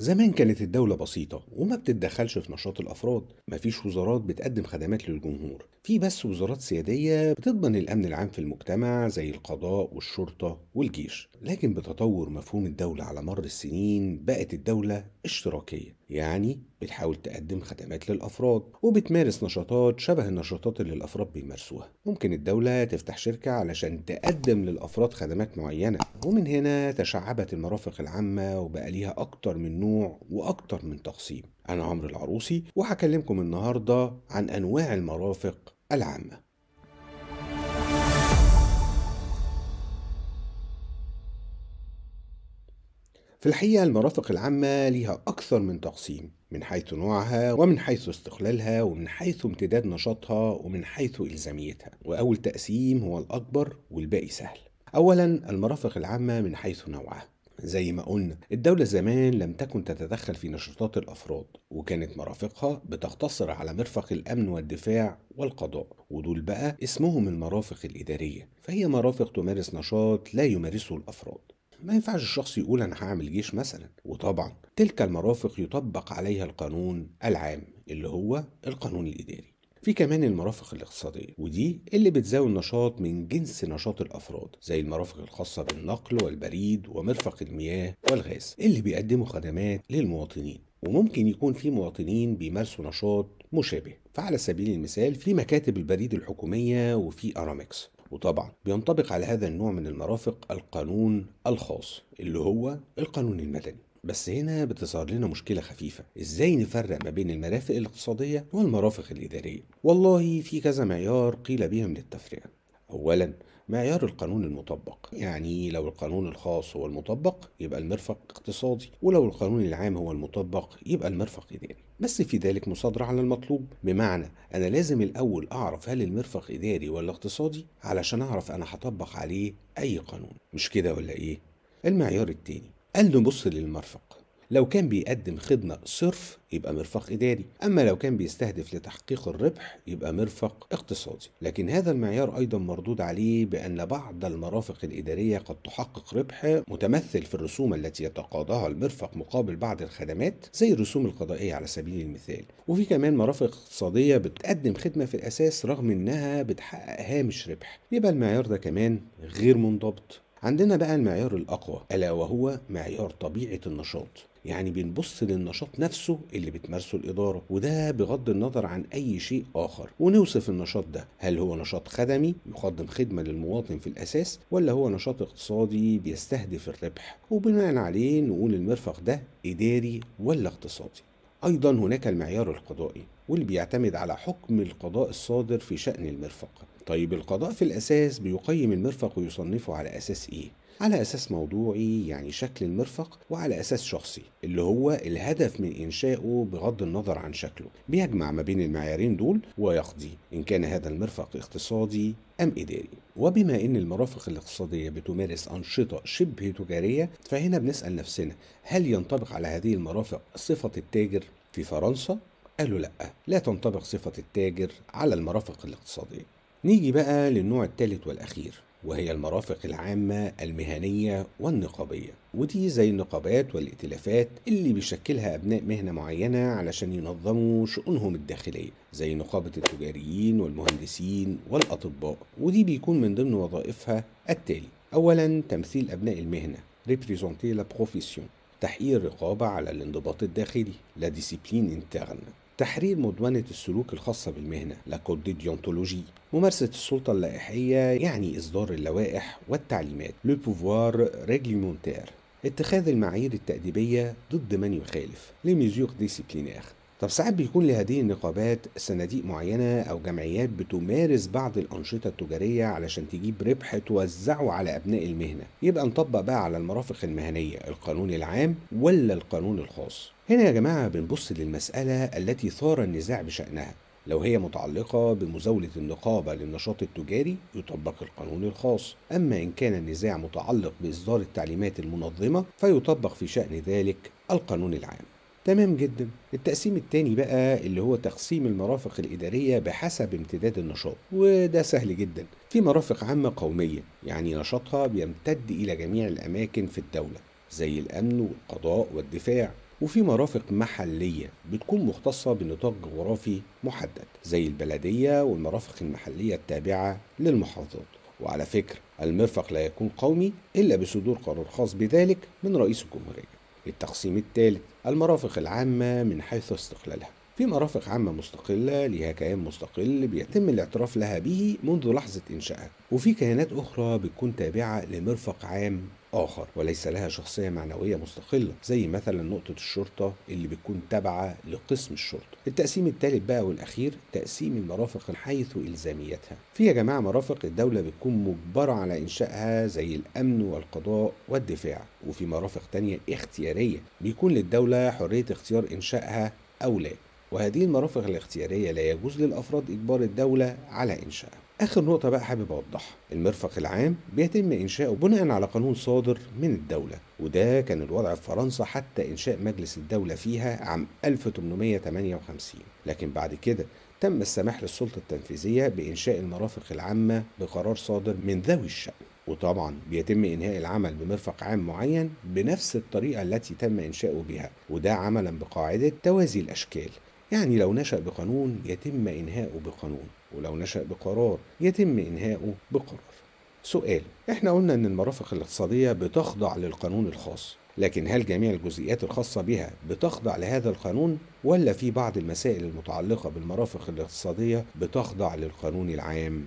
زمان كانت الدولة بسيطة وما بتتدخلش في نشاط الأفراد مفيش وزارات بتقدم خدمات للجمهور في بس وزارات سيادية بتضمن الأمن العام في المجتمع زي القضاء والشرطة والجيش لكن بتطور مفهوم الدولة على مر السنين بقت الدولة اشتراكية يعني بتحاول تقدم خدمات للأفراد وبتمارس نشاطات شبه النشاطات اللي الأفراد بيمارسوها ممكن الدولة تفتح شركة علشان تقدم للأفراد خدمات معينة ومن هنا تشعبت المرافق العامة وبقى ليها أكتر من نوع وأكتر من تقسيم أنا عمرو العروسي وهكلمكم النهاردة عن أنواع المرافق العامة في الحقيقة المرافق العامة ليها أكثر من تقسيم من حيث نوعها ومن حيث استقلالها ومن حيث امتداد نشاطها ومن حيث إلزاميتها وأول تقسيم هو الأكبر والباقي سهل أولا المرافق العامة من حيث نوعها زي ما قلنا الدولة زمان لم تكن تتدخل في نشاطات الأفراد وكانت مرافقها بتقتصر على مرفق الأمن والدفاع والقضاء ودول بقى اسمهم المرافق الإدارية فهي مرافق تمارس نشاط لا يمارسه الأفراد ما ينفعش الشخص يقول أنا هعمل جيش مثلا وطبعا تلك المرافق يطبق عليها القانون العام اللي هو القانون الإداري في كمان المرافق الاقتصادية ودي اللي بتزاول نشاط من جنس نشاط الأفراد زي المرافق الخاصة بالنقل والبريد ومرفق المياه والغاز اللي بيقدموا خدمات للمواطنين وممكن يكون في مواطنين بيمارسوا نشاط مشابه فعلى سبيل المثال في مكاتب البريد الحكومية وفي أرامكس وطبعا بينطبق على هذا النوع من المرافق القانون الخاص اللي هو القانون المدني بس هنا بتظهر لنا مشكلة خفيفة ازاي نفرق ما بين المرافق الاقتصادية والمرافق الإدارية والله في كذا معيار قيل بهم للتفرقة أولا معيار القانون المطبق يعني لو القانون الخاص هو المطبق يبقى المرفق اقتصادي ولو القانون العام هو المطبق يبقى المرفق إداري بس في ذلك مصادرة على المطلوب بمعنى أنا لازم الأول أعرف هل المرفق إداري ولا اقتصادي علشان أعرف أنا هطبق عليه أي قانون مش كده ولا إيه؟ المعيار التاني قال نبص للمرفق لو كان بيقدم خدمة صرف يبقى مرفق إداري أما لو كان بيستهدف لتحقيق الربح يبقى مرفق اقتصادي لكن هذا المعيار أيضا مردود عليه بأن بعض المرافق الإدارية قد تحقق ربح متمثل في الرسوم التي يتقاضاها المرفق مقابل بعض الخدمات زي الرسوم القضائية على سبيل المثال وفي كمان مرافق اقتصادية بتقدم خدمة في الأساس رغم إنها بتحقق هامش ربح يبقى المعيار ده كمان غير منضبط عندنا بقى المعيار الأقوى ألا وهو معيار طبيعة النشاط يعني بنبص للنشاط نفسه اللي بتمارسه الإدارة وده بغض النظر عن أي شيء آخر ونوصف النشاط ده هل هو نشاط خدمي يقدم خدمة للمواطن في الأساس ولا هو نشاط اقتصادي بيستهدف الربح وبناء عليه نقول المرفق ده إداري ولا اقتصادي أيضا هناك المعيار القضائي واللي بيعتمد على حكم القضاء الصادر في شأن المرفق طيب القضاء في الأساس بيقيم المرفق ويصنفه على أساس إيه؟ على أساس موضوعي يعني شكل المرفق وعلى أساس شخصي اللي هو الهدف من إنشائه بغض النظر عن شكله بيجمع ما بين المعيارين دول ويقضي إن كان هذا المرفق اقتصادي أم إداري وبما أن المرافق الاقتصادية بتمارس أنشطة شبه تجارية فهنا بنسأل نفسنا هل ينطبق على هذه المرافق صفة التاجر في فرنسا؟ قالوا لأ لا تنطبق صفة التاجر على المرافق الاقتصادية نيجي بقى للنوع الثالث والأخير وهي المرافق العامة المهنية والنقابية ودي زي النقابات والائتلافات اللي بيشكلها أبناء مهنة معينة علشان ينظموا شؤونهم الداخلية زي نقابة التجاريين والمهندسين والأطباء ودي بيكون من ضمن وظائفها التالي أولا تمثيل أبناء المهنة ريبريزونتي لا بروفيسيون تحقيق الرقابة على الانضباط الداخلي لا ديسيبلين interne تحرير مدونة السلوك الخاصة بالمهنة لكود ديونتولوجي ممارسة السلطة اللائحية يعني إصدار اللوائح والتعليمات لو بوفوار ريجليمونتير اتخاذ المعايير التأديبية ضد من يخالف لي ميزيور ديسيبلينير طب ساعات بيكون لهذه النقابات صناديق معينة أو جمعيات بتمارس بعض الأنشطة التجارية علشان تجيب ربح توزعه على أبناء المهنة يبقى نطبق بقى على المرافق المهنية القانون العام ولا القانون الخاص هنا يا جماعة بنبص للمسألة التي ثار النزاع بشأنها لو هي متعلقة بمزاولة النقابة للنشاط التجاري يطبق القانون الخاص، أما إن كان النزاع متعلق بإصدار التعليمات المنظمة فيطبق في شأن ذلك القانون العام. تمام جدا التقسيم الثاني بقى اللي هو تقسيم المرافق الإدارية بحسب امتداد النشاط وده سهل جدا في مرافق عامة قومية يعني نشاطها بيمتد إلى جميع الأماكن في الدولة زي الأمن والقضاء والدفاع وفي مرافق محلية بتكون مختصة بنطاق جغرافي محدد زي البلدية والمرافق المحلية التابعة للمحافظات وعلى فكرة المرفق لا يكون قومي إلا بصدور قرار خاص بذلك من رئيس الجمهورية التقسيم الثالث المرافق العامة من حيث استقلالها في مرافق عامة مستقلة ليها كيان مستقل بيتم الاعتراف لها به منذ لحظة إنشائها وفي كيانات أخرى بتكون تابعة لمرفق عام آخر وليس لها شخصية معنوية مستقلة زي مثلا نقطة الشرطة اللي بتكون تابعة لقسم الشرطة. التقسيم الثالث بقى والأخير تقسيم المرافق حيث إلزاميتها. في يا جماعة مرافق الدولة بتكون مجبرة على إنشائها زي الأمن والقضاء والدفاع وفي مرافق تانية اختيارية بيكون للدولة حرية اختيار إنشائها أو لا. وهذه المرافق الاختيارية لا يجوز للأفراد إجبار الدولة على إنشائها آخر نقطة بقى حابب أوضحها المرفق العام بيتم إنشاؤه بناء على قانون صادر من الدولة وده كان الوضع في فرنسا حتى إنشاء مجلس الدولة فيها عام 1858 لكن بعد كده تم السماح للسلطة التنفيذية بإنشاء المرافق العامة بقرار صادر من ذوي الشأن وطبعا بيتم انهاء العمل بمرفق عام معين بنفس الطريقه التي تم انشاؤه بها وده عملا بقاعده توازي الاشكال يعني لو نشأ بقانون يتم إنهاؤه بقانون ولو نشأ بقرار يتم إنهاؤه بقرار سؤال احنا قلنا ان المرافق الاقتصادية بتخضع للقانون الخاص لكن هل جميع الجزئيات الخاصة بها بتخضع لهذا القانون ولا في بعض المسائل المتعلقة بالمرافق الاقتصادية بتخضع للقانون العام